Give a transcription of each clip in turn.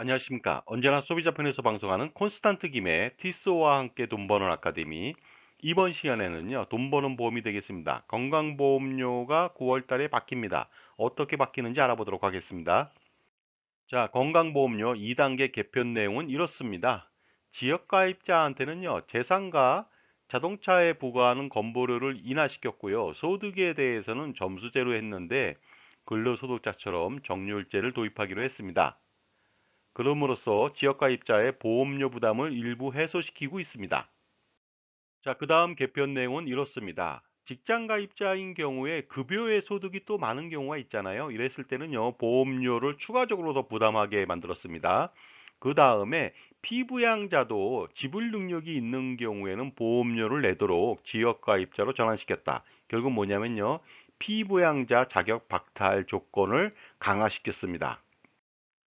안녕하십니까. 언제나 소비자 편에서 방송하는 콘스탄트 김의 티스와 함께 돈 버는 아카데미 이번 시간에는요. 돈 버는 보험이 되겠습니다. 건강보험료가 9월달에 바뀝니다. 어떻게 바뀌는지 알아보도록 하겠습니다. 자, 건강보험료 2단계 개편 내용은 이렇습니다. 지역가입자한테는요. 재산과 자동차에 부과하는 건보료를 인하시켰고요. 소득에 대해서는 점수제로 했는데 근로소득자처럼 정률제를 도입하기로 했습니다. 그럼으로써 지역가입자의 보험료 부담을 일부 해소시키고 있습니다. 자, 그 다음 개편 내용은 이렇습니다. 직장가입자인 경우에 급여의 소득이 또 많은 경우가 있잖아요. 이랬을 때는요, 보험료를 추가적으로 더 부담하게 만들었습니다. 그 다음에 피부양자도 지불 능력이 있는 경우에는 보험료를 내도록 지역가입자로 전환시켰다. 결국 뭐냐면요, 피부양자 자격 박탈 조건을 강화시켰습니다.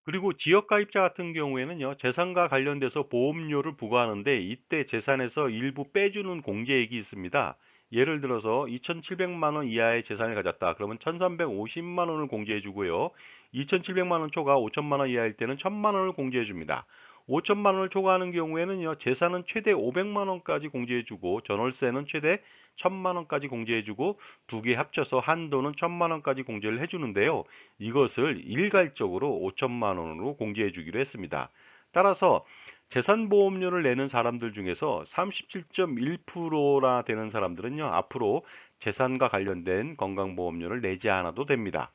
그리고 지역 가입자 같은 경우에는요, 재산과 관련돼서 보험료를 부과하는데 이때 재산에서 일부 빼주는 공제액이 있습니다. 예를 들어서 2,700만 원 이하의 재산을 가졌다. 그러면 1,350만 원을 공제해 주고요. 2,700만 원 초과 5천만 원 이하일 때는 1,000만 원을 공제해 줍니다. 5천만 원을 초과하는 경우에는요. 재산은 최대 500만 원까지 공제해주고 전월세는 최대 1천만 원까지 공제해주고 두 개 합쳐서 한도는 1천만 원까지 공제를 해주는데요. 이것을 일괄적으로 5천만 원으로 공제해주기로 했습니다. 따라서 재산보험료를 내는 사람들 중에서 37.1%나 되는 사람들은요. 앞으로 재산과 관련된 건강보험료를 내지 않아도 됩니다.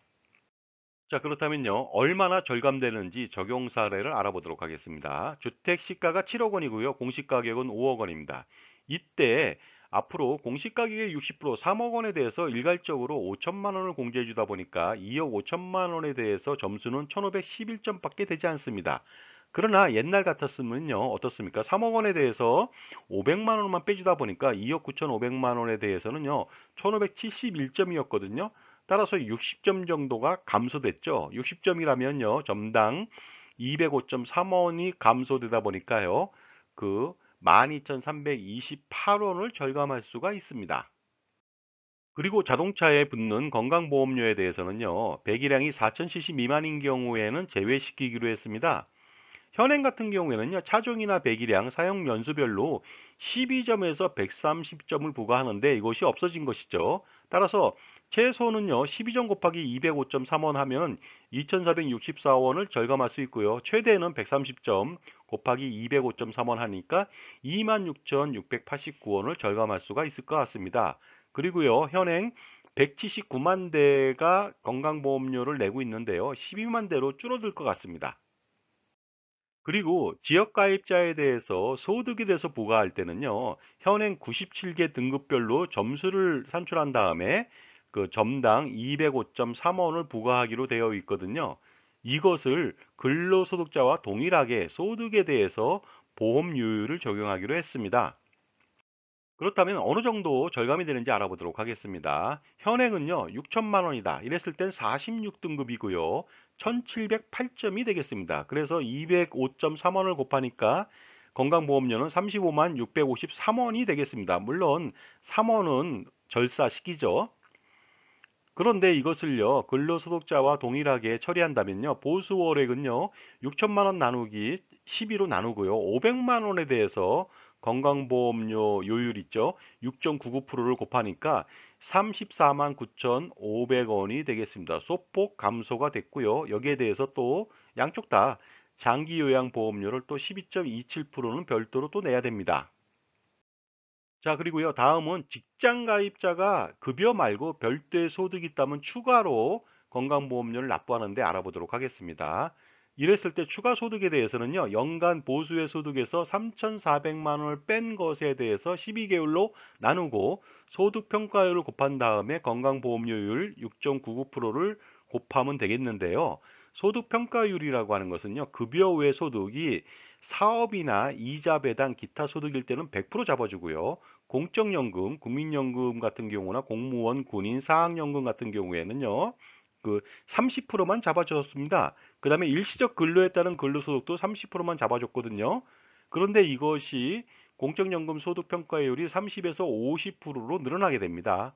자, 그렇다면요. 얼마나 절감되는지 적용 사례를 알아보도록 하겠습니다. 주택 시가가 7억 원이고요. 공시 가격은 5억 원입니다. 이때 앞으로 공시 가격의 60% 3억 원에 대해서 일괄적으로 5천만 원을 공제해 주다 보니까 2억 5천만 원에 대해서 점수는 1511점밖에 되지 않습니다. 그러나 옛날 같았으면요 어떻습니까 3억 원에 대해서 500만 원만 빼주다 보니까 2억 9 5 0 0만 원에 대해서는요 1571점이었거든요 따라서 60점 정도가 감소됐죠. 60점이라면요. 점당 205.3원이 감소되다 보니까요. 그 12,328원을 절감할 수가 있습니다. 그리고 자동차에 붙는 건강보험료에 대해서는요. 배기량이 4,000cc 미만인 경우에는 제외시키기로 했습니다. 현행 같은 경우에는요. 차종이나 배기량, 사용 연수별로 12점에서 130점을 부과하는데 이것이 없어진 것이죠. 따라서 최소는요. 12점 곱하기 205.3원 하면 2,464원을 절감할 수 있고요. 최대는 130점 곱하기 205.3원 하니까 26,689원을 절감할 수가 있을 것 같습니다. 그리고요. 현행 179만 대가 건강보험료를 내고 있는데요. 12만 대로 줄어들 것 같습니다. 그리고 지역 가입자에 대해서 소득이돼서 부과할 때는요, 현행 97개 등급별로 점수를 산출한 다음에 그 점당 205.3원을 부과하기로 되어 있거든요. 이것을 근로소득자와 동일하게 소득에 대해서 보험료율을 적용하기로 했습니다. 그렇다면 어느 정도 절감이 되는지 알아보도록 하겠습니다. 현행은요 6천만 원이다 이랬을 땐 46등급이고요 1708점이 되겠습니다. 그래서 205.3원을 곱하니까 건강보험료는 35만 653원이 되겠습니다. 물론 3원은 절사시키죠. 그런데 이것을요 근로소득자와 동일하게 처리한다면요 보수월액은요 6천만 원 나누기 12로 나누고요 500만 원에 대해서 건강보험료 요율 있죠. 6.99%를 곱하니까 34만 9,500원이 되겠습니다. 소폭 감소가 됐고요. 여기에 대해서 또 양쪽 다 장기 요양 보험료를 또 12.27%는 별도로 또 내야 됩니다. 자 그리고요 다음은 직장 가입자가 급여 말고 별도의 소득이 있다면 추가로 건강보험료를 납부하는데 알아보도록 하겠습니다. 이랬을 때 추가 소득에 대해서는요. 연간 보수의 소득에서 3,400만 원을 뺀 것에 대해서 12개월로 나누고 소득 평가율을 곱한 다음에 건강보험료율 6.99%를 곱하면 되겠는데요. 소득 평가율이라고 하는 것은요. 급여 외 소득이 사업이나 이자 배당 기타 소득일 때는 100% 잡아주고요. 공적연금, 국민연금 같은 경우나 공무원, 군인, 사학연금 같은 경우에는요. 그 30%만 잡아줬습니다. 그 다음에 일시적 근로에 따른 근로소득도 30%만 잡아줬거든요. 그런데 이것이 공적연금 소득평가율이 30에서 50%로 늘어나게 됩니다.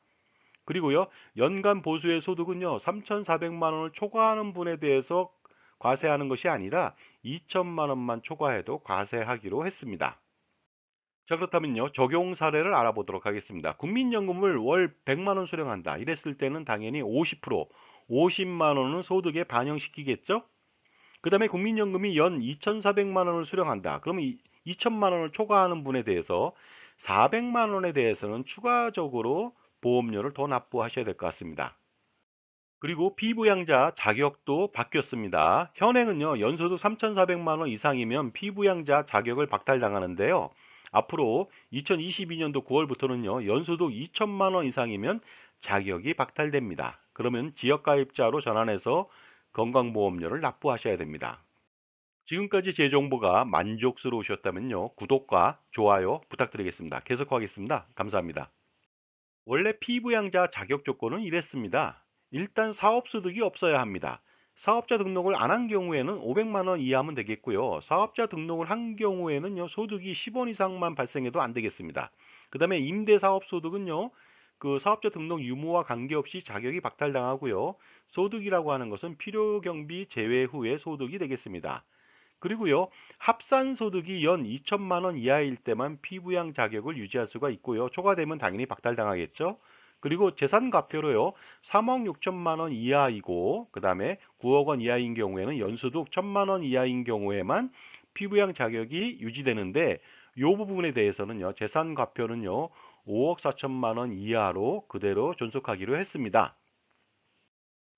그리고요. 연간 보수의 소득은요. 3,400만 원을 초과하는 분에 대해서 과세하는 것이 아니라 2천만 원만 초과해도 과세하기로 했습니다. 자 그렇다면요. 적용 사례를 알아보도록 하겠습니다. 국민연금을 월 100만 원 수령한다. 이랬을 때는 당연히 50% 50만 원은 소득에 반영시키겠죠? 그 다음에 국민연금이 연 2,400만 원을 수령한다. 그러면 2천만 원을 초과하는 분에 대해서 400만 원에 대해서는 추가적으로 보험료를 더 납부하셔야 될 것 같습니다. 그리고 피부양자 자격도 바뀌었습니다. 현행은요, 연소득 3,400만 원 이상이면 피부양자 자격을 박탈당하는데요. 앞으로 2022년도 9월부터는요, 연소득 2천만 원 이상이면 자격이 박탈됩니다. 그러면 지역가입자로 전환해서 건강보험료를 납부하셔야 됩니다. 지금까지 제 정보가 만족스러우셨다면요. 구독과 좋아요 부탁드리겠습니다. 계속하겠습니다. 감사합니다. 원래 피부양자 자격 조건은 이랬습니다. 일단 사업소득이 없어야 합니다. 사업자 등록을 안 한 경우에는 500만원 이하면 되겠고요. 사업자 등록을 한 경우에는요. 소득이 10원 이상만 발생해도 안 되겠습니다. 그 다음에 임대사업소득은요. 그 사업자 등록 유무와 관계없이 자격이 박탈당하고요. 소득이라고 하는 것은 필요경비 제외 후의 소득이 되겠습니다. 그리고요. 합산 소득이 연 2천만 원 이하일 때만 피부양 자격을 유지할 수가 있고요. 초과되면 당연히 박탈당하겠죠. 그리고 재산 과표로요 3억 6천만 원 이하이고 그다음에 9억 원 이하인 경우에는 연소득 1천만 원 이하인 경우에만 피부양 자격이 유지되는데 이 부분에 대해서는요. 재산 과표는요 5억 4천만 원 이하로 그대로 존속하기로 했습니다.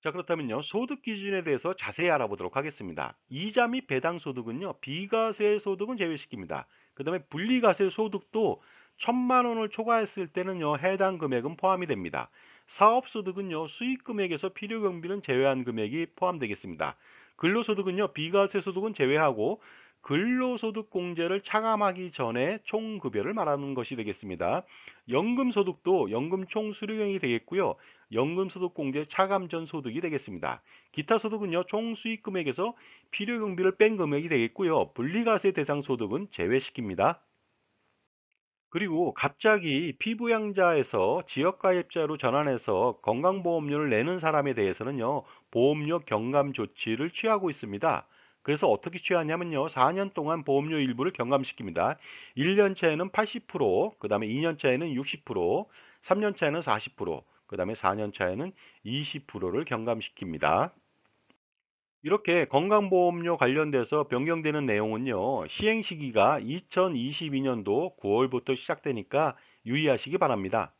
자 그렇다면요 소득 기준에 대해서 자세히 알아보도록 하겠습니다. 이자 및 배당 소득은요 비과세 소득은 제외시킵니다. 그 다음에 분리과세 소득도 천만 원을 초과했을 때는요 해당 금액은 포함이 됩니다. 사업 소득은요 수익 금액에서 필요 경비는 제외한 금액이 포함되겠습니다. 근로소득은요 비과세 소득은 제외하고 근로소득공제를 차감하기 전에 총급여를 말하는 것이 되겠습니다. 연금소득도 연금총수령이 되겠고요. 연금소득공제 차감 전 소득이 되겠습니다. 기타소득은요. 총수익금액에서 필요경비를 뺀 금액이 되겠고요. 분리가세 대상 소득은 제외시킵니다. 그리고 갑자기 피부양자에서 지역가입자로 전환해서 건강보험료를 내는 사람에 대해서는요. 보험료 경감 조치를 취하고 있습니다. 그래서 어떻게 취하냐면요. 4년 동안 보험료 일부를 경감시킵니다. 1년차에는 80%, 그 다음에 2년차에는 60%, 3년차에는 40%, 그 다음에 4년차에는 20%를 경감시킵니다. 이렇게 건강보험료 관련돼서 변경되는 내용은요. 시행 시기가 2022년도 9월부터 시작되니까 유의하시기 바랍니다.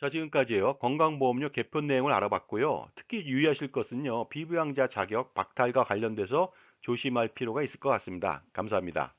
자, 지금까지요. 건강보험료 개편 내용을 알아봤고요. 특히 유의하실 것은요. 비부양자 자격 박탈과 관련돼서 조심할 필요가 있을 것 같습니다. 감사합니다.